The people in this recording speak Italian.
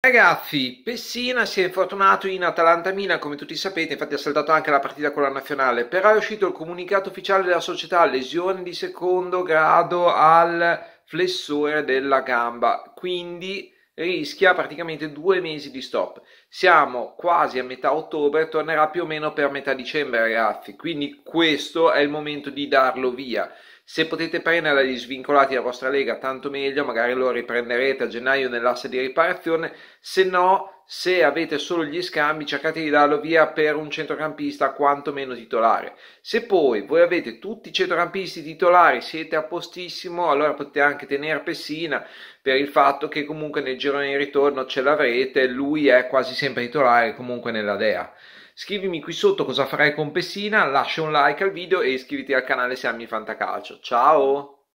Ragazzi, Pessina si è infortunato in Atalanta Mina, come tutti sapete, infatti ha saltato anche la partita con la nazionale, però è uscito il comunicato ufficiale della società, lesione di secondo grado al flessore della gamba, quindi rischia praticamente due mesi di stop. Siamo quasi a metà ottobre, tornerà più o meno per metà dicembre, ragazzi, quindi questo è il momento di darlo via. Se potete prendere gli svincolati la vostra lega, tanto meglio, magari lo riprenderete a gennaio nell'asse di riparazione, se no se avete solo gli scambi cercate di darlo via per un centrocampista quantomeno titolare. Se poi voi avete tutti i centrocampisti titolari, siete a postissimo, allora potete anche tenere Pessina per il fatto che comunque nel girone di ritorno ce l'avrete, lui è quasi sempre titolare comunque nella DEA. Scrivimi qui sotto cosa farai con Pessina, lascia un like al video e iscriviti al canale se ami Fantacalcio. Ciao!